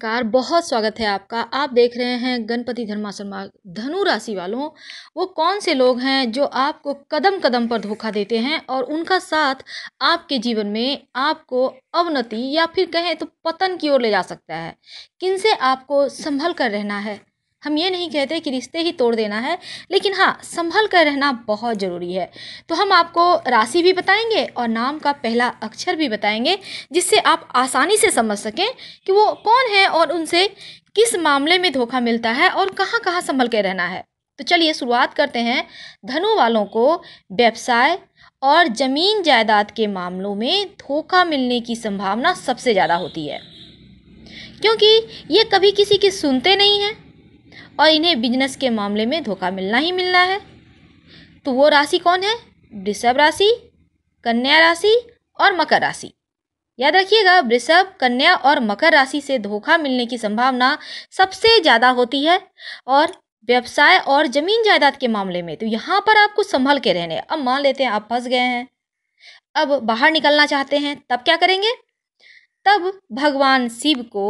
car बहुत स्वागत है आपका आप देख रहे हैं गणपति धर्मासन धनु राशि वालों वो कौन से लोग हैं जो आपको कदम कदम पर धोखा देते हैं और उनका साथ आपके जीवन में आपको अवनति या फिर कहें तो पतन की ओर ले जा सकता है किनसे आपको संभल कर रहना है हम ये नहीं कहते कि रिश्ते ही तोड़ देना है लेकिन हाँ संभल कर रहना बहुत ज़रूरी है तो हम आपको राशि भी बताएंगे और नाम का पहला अक्षर भी बताएंगे जिससे आप आसानी से समझ सकें कि वो कौन है और उनसे किस मामले में धोखा मिलता है और कहाँ कहाँ संभल के रहना है तो चलिए शुरुआत करते हैं धनु वालों को व्यवसाय और ज़मीन जायदाद के मामलों में धोखा मिलने की संभावना सबसे ज़्यादा होती है क्योंकि ये कभी किसी की सुनते नहीं हैं और इन्हें बिजनेस के मामले में धोखा मिलना ही मिलना है तो वो राशि कौन है वृषभ राशि कन्या राशि और मकर राशि याद रखिएगा वृषभ कन्या और मकर राशि से धोखा मिलने की संभावना सबसे ज़्यादा होती है और व्यवसाय और जमीन जायदाद के मामले में तो यहाँ पर आपको संभल के रहने अब मान लेते हैं आप फंस गए हैं अब बाहर निकलना चाहते हैं तब क्या करेंगे तब भगवान शिव को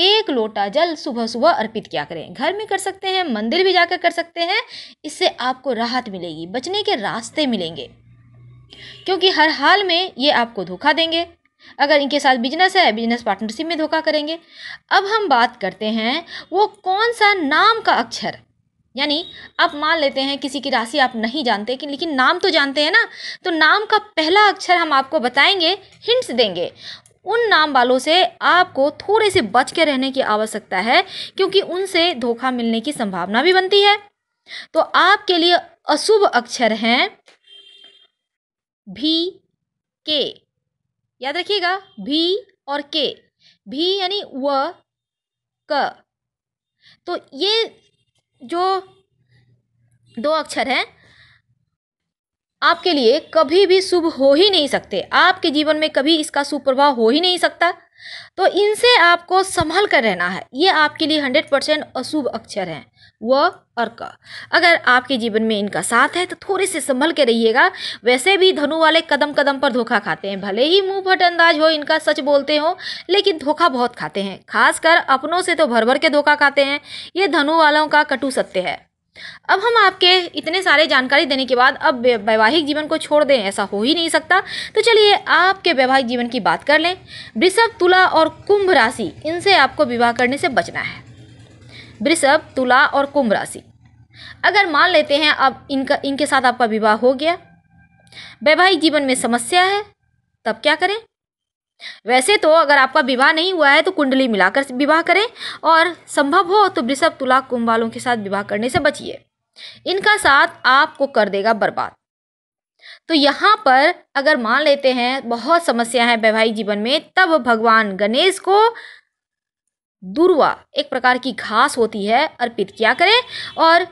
एक लोटा जल सुबह सुबह अर्पित किया करें घर में कर सकते हैं मंदिर भी जाकर कर सकते हैं इससे आपको राहत मिलेगी बचने के रास्ते मिलेंगे क्योंकि हर हाल में ये आपको धोखा देंगे अगर इनके साथ बिजनेस है बिजनेस पार्टनरशिप में धोखा करेंगे अब हम बात करते हैं वो कौन सा नाम का अक्षर यानी आप मान लेते हैं किसी की राशि आप नहीं जानते कि लेकिन नाम तो जानते हैं ना तो नाम का पहला अक्षर हम आपको बताएंगे हिंट्स देंगे उन नाम वालों से आपको थोड़े से बच के रहने की आवश्यकता है क्योंकि उनसे धोखा मिलने की संभावना भी बनती है तो आपके लिए अशुभ अक्षर हैं भी के याद रखिएगा भी और के भी यानी व क तो ये जो दो अक्षर हैं आपके लिए कभी भी शुभ हो ही नहीं सकते आपके जीवन में कभी इसका सुप्रभाव हो ही नहीं सकता तो इनसे आपको संभल कर रहना है ये आपके लिए हंड्रेड परसेंट अशुभ अक्षर हैं व और क अगर आपके जीवन में इनका साथ है तो थोड़े से संभल के रहिएगा वैसे भी धनु वाले कदम कदम पर धोखा खाते हैं भले ही मुंह फट अंदाज हो इनका सच बोलते हो लेकिन धोखा बहुत खाते हैं खासकर अपनों से तो भर भर के धोखा खाते हैं ये धनु वालों का कटु सत्य है अब हम आपके इतने सारे जानकारी देने के बाद अब वैवाहिक जीवन को छोड़ दें ऐसा हो ही नहीं सकता तो चलिए आपके वैवाहिक जीवन की बात कर लें वृषभ तुला और कुंभ राशि इनसे आपको विवाह करने से बचना है वृषभ तुला और कुंभ राशि अगर मान लेते हैं अब इनका इनके साथ आपका विवाह हो गया वैवाहिक जीवन में समस्या है तब क्या करें वैसे तो अगर आपका विवाह नहीं हुआ है तो कुंडली मिलाकर विवाह करें और संभव हो तो वृषभ तुला कुंभ वालों के साथ विवाह करने से बचिए इनका साथ आपको कर देगा बर्बाद तो यहाँ पर अगर मान लेते हैं बहुत समस्या है वैवाहिक जीवन में तब भगवान गणेश को दुर्वा एक प्रकार की घास होती है अर्पित किया करें और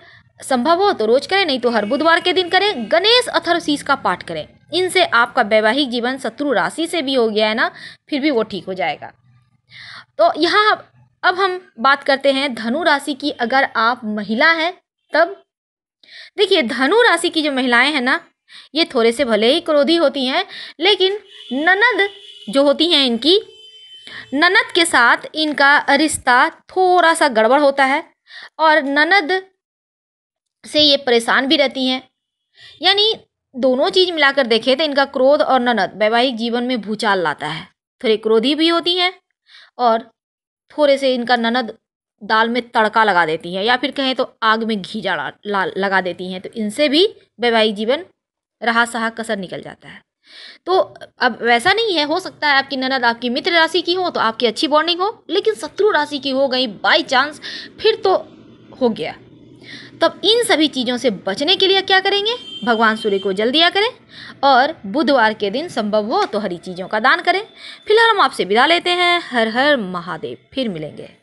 संभव हो तो रोज करें नहीं तो हर बुधवार के दिन करें गणेश अथर्वशीष का पाठ करें इनसे आपका वैवाहिक जीवन शत्रु राशि से भी हो गया है ना फिर भी वो ठीक हो जाएगा तो यहाँ अब हम बात करते हैं धनु राशि की अगर आप महिला हैं तब देखिए धनु राशि की जो महिलाएं हैं ना ये थोड़े से भले ही क्रोधी होती हैं लेकिन ननद जो होती हैं इनकी ननद के साथ इनका रिश्ता थोड़ा सा गड़बड़ होता है और ननद से ये परेशान भी रहती हैं यानी दोनों चीज़ मिलाकर देखें तो इनका क्रोध और ननद वैवाहिक जीवन में भूचाल लाता है थोड़े क्रोधी भी होती हैं और थोड़े से इनका ननद दाल में तड़का लगा देती हैं या फिर कहें तो आग में घी जड़ा लगा देती हैं तो इनसे भी वैवाहिक जीवन रहा सहा कसर निकल जाता है तो अब वैसा नहीं है हो सकता है आपकी ननद आपकी मित्र राशि की हो तो आपकी अच्छी बॉन्डिंग हो लेकिन शत्रु राशि की हो गई बाई चांस फिर तो हो गया तब इन सभी चीज़ों से बचने के लिए क्या करेंगे भगवान सूर्य को जल दिया करें और बुधवार के दिन संभव हो तो हरी चीज़ों का दान करें फिलहाल हम आपसे विदा लेते हैं हर हर महादेव फिर मिलेंगे